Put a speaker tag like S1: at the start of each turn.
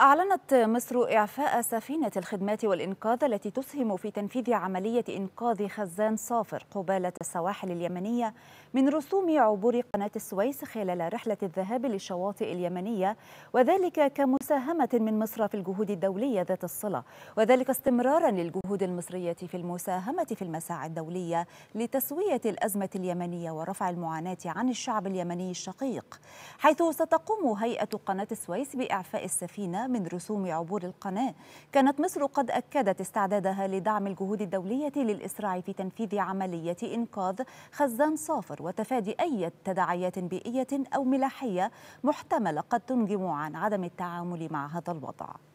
S1: أعلنت مصر إعفاء سفينة الخدمات والإنقاذ التي تسهم في تنفيذ عملية إنقاذ خزان صافر قبالة السواحل اليمنية من رسوم عبور قناة السويس خلال رحلة الذهاب للشواطئ اليمنية وذلك كمساهمة من مصر في الجهود الدولية ذات الصلة وذلك استمرارا للجهود المصرية في المساهمة في المساعي الدولية لتسوية الأزمة اليمنية ورفع المعاناة عن الشعب اليمني الشقيق حيث ستقوم هيئة قناة السويس بإعفاء السفينة من رسوم عبور القناة كانت مصر قد أكدت استعدادها لدعم الجهود الدولية للإسراع في تنفيذ عملية إنقاذ خزان صافر وتفادي أي تداعيات بيئية أو ملاحية محتملة قد تنجم عن عدم التعامل مع هذا الوضع